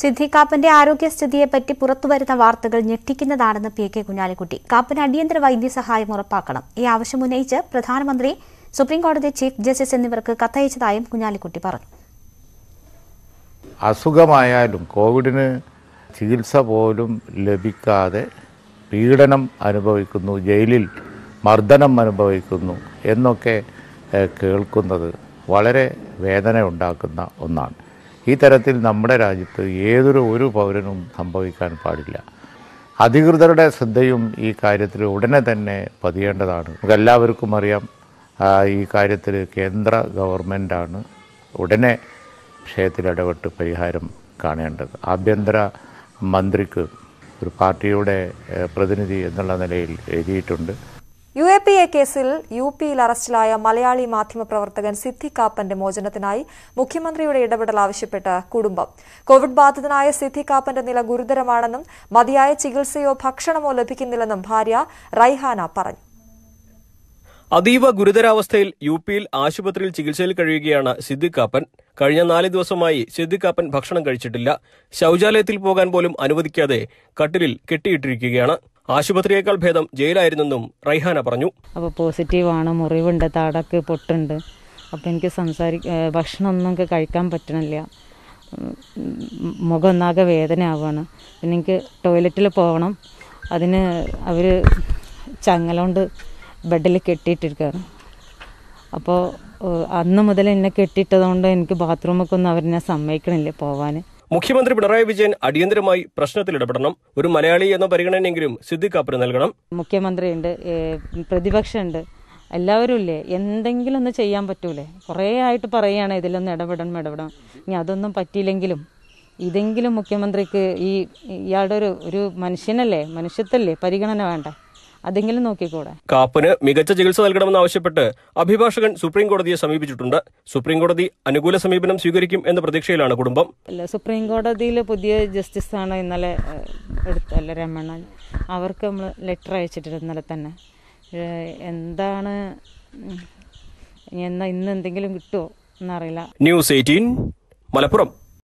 സിദ്ധികാപ്പന്റെ ആരോഗ്യസ്ഥിതിയെപ്പറ്റി പുറത്തുവരുന്ന വാർത്തകൾ ഞെട്ടിക്കുന്നതാണെന്ന് പി കെ കുഞ്ഞാലിക്കുട്ടി കാപ്പന് അടിയന്തര വൈദ്യസഹായം ഉറപ്പാക്കണം ഈ ആവശ്യം ഉന്നയിച്ച് പ്രധാനമന്ത്രി സുപ്രീംകോടതി ചീഫ് ജസ്റ്റിസ് എന്നിവർക്ക് കത്തയച്ചതായും കുഞ്ഞാലിക്കുട്ടി പറഞ്ഞു അസുഖമായാലും കോവിഡിന് ചികിത്സ പോലും ലഭിക്കാതെ പീഡനം അനുഭവിക്കുന്നു ജയിലിൽ മർദ്ദനം അനുഭവിക്കുന്നു എന്നൊക്കെ കേൾക്കുന്നത് വളരെ വേദന ഉണ്ടാക്കുന്ന ഒന്നാണ് ഈ തരത്തിൽ നമ്മുടെ രാജ്യത്ത് ഏതൊരു ഒരു പൗരനും സംഭവിക്കാൻ പാടില്ല അധികൃതരുടെ ശ്രദ്ധയും ഈ കാര്യത്തിൽ ഉടനെ തന്നെ പതിയേണ്ടതാണ് നമുക്കെല്ലാവർക്കും അറിയാം ഈ കാര്യത്തിൽ കേന്ദ്ര ഗവൺമെൻറ്റാണ് ഉടനെ വിഷയത്തിൽ ഇടപെട്ട് പരിഹാരം കാണേണ്ടത് ആഭ്യന്തര മന്ത്രിക്ക് ഒരു പാർട്ടിയുടെ പ്രതിനിധി എന്നുള്ള നിലയിൽ എഴുതിയിട്ടുണ്ട് യു എ പി എ കേസിൽ യു പിയിൽ അറസ്റ്റിലായ മലയാളി മാധ്യമപ്രവർത്തകൻ സിദ്ധി കാപ്പന്റെ മോചനത്തിനായി മുഖ്യമന്ത്രിയുടെ ഇടപെടൽ ആവശ്യപ്പെട്ട് കുടുംബം കോവിഡ് ബാധിതനായ സിദ്ധി കാപ്പന്റെ നില ഗുരുതരമാണെന്നും മതിയായ ചികിത്സയോ ഭക്ഷണമോ ലഭിക്കുന്നില്ലെന്നും ഭാര്യ റൈഹാന പറഞ്ഞു അതീവ ഗുരുതരാവസ്ഥയിൽ യു പിയിൽ ആശുപത്രിയിൽ ചികിത്സയിൽ കഴിയുകയാണ് സിദ്ദിഖ് കാപ്പൻ കഴിഞ്ഞ നാല് ദിവസമായി സിദ്ദിഖ് കാപ്പൻ ഭക്ഷണം കഴിച്ചിട്ടില്ല ശൌചാലയത്തിൽ പോകാൻ പോലും അനുവദിക്കാതെ കട്ടിലിൽ കെട്ടിയിട്ടിരിക്കുകയാണ് ആശുപത്രിയേക്കാൾ ഭേദം ജയിലായിരുന്നെന്നും റൈഹാന പറഞ്ഞു അപ്പോൾ ആണ് മുറിവുണ്ട് താടക്ക് പൊട്ടുണ്ട് അപ്പോൾ എനിക്ക് സംസാരി ഭക്ഷണമൊന്നും കഴിക്കാൻ പറ്റണില്ല മുഖം ഒന്നാകെ വേദന ആവുകയാണ് പിന്നെ എനിക്ക് ടോയ്ലറ്റിൽ പോകണം അതിന് അവർ ചങ്ങലോണ്ട് ബെഡിൽ കെട്ടിയിട്ടിരിക്കുകയാണ് അപ്പോൾ അന്ന് മുതൽ എന്നെ കെട്ടിയിട്ടതുകൊണ്ട് എനിക്ക് ബാത്റൂമൊക്കെ ഒന്നും അവരെന്നെ സമ്മതിക്കണില്ല പോവാൻ മുഖ്യമന്ത്രി പിണറായി വിജയൻ അടിയന്തരമായി പ്രശ്നത്തിൽ ഇടപെടണം ഒരു മലയാളി എന്ന പരിഗണനയെങ്കിലും സിദ്ദിഖ് കാപ്പർ നൽകണം മുഖ്യമന്ത്രിയുണ്ട് പ്രതിപക്ഷമുണ്ട് എല്ലാവരും ഇല്ലേ എന്തെങ്കിലും ഒന്ന് ചെയ്യാൻ പറ്റൂലേ കുറേ ആയിട്ട് പറയുകയാണ് ഇതിലൊന്ന് ഇടപെടണം ഇടപെടണം ഇനി അതൊന്നും പറ്റിയില്ലെങ്കിലും ഇതെങ്കിലും മുഖ്യമന്ത്രിക്ക് ഈ ഇയാളുടെ ഒരു ഒരു മനുഷ്യനല്ലേ മനുഷ്യത്വല്ലേ പരിഗണന വേണ്ട അതെങ്കിലും നോക്കിക്കൂടെ കാപ്പന് മികച്ച ചികിത്സ ആവശ്യപ്പെട്ട് അഭിഭാഷകൻ സുപ്രീം കോടതിയെ സമീപിച്ചിട്ടുണ്ട് സുപ്രീം കോടതി അനുകൂല സമീപനം സ്വീകരിക്കും എന്ന പ്രതീക്ഷയിലാണ് കുടുംബം അല്ല സുപ്രീം കോടതിയിൽ പുതിയ ജസ്റ്റിസ് ആണ് ഇന്നലെ എടുത്തല്ലേ രമണൻ അവർക്ക് നമ്മൾ ലെറ്റർ അയച്ചിട്ടുണ്ട് ഇന്നലെ തന്നെ എന്താണ് എന്നാ ഇന്ന് എന്തെങ്കിലും കിട്ടുമോ എന്നറിയില്ല ന്യൂസ് എയ്റ്റീൻ മലപ്പുറം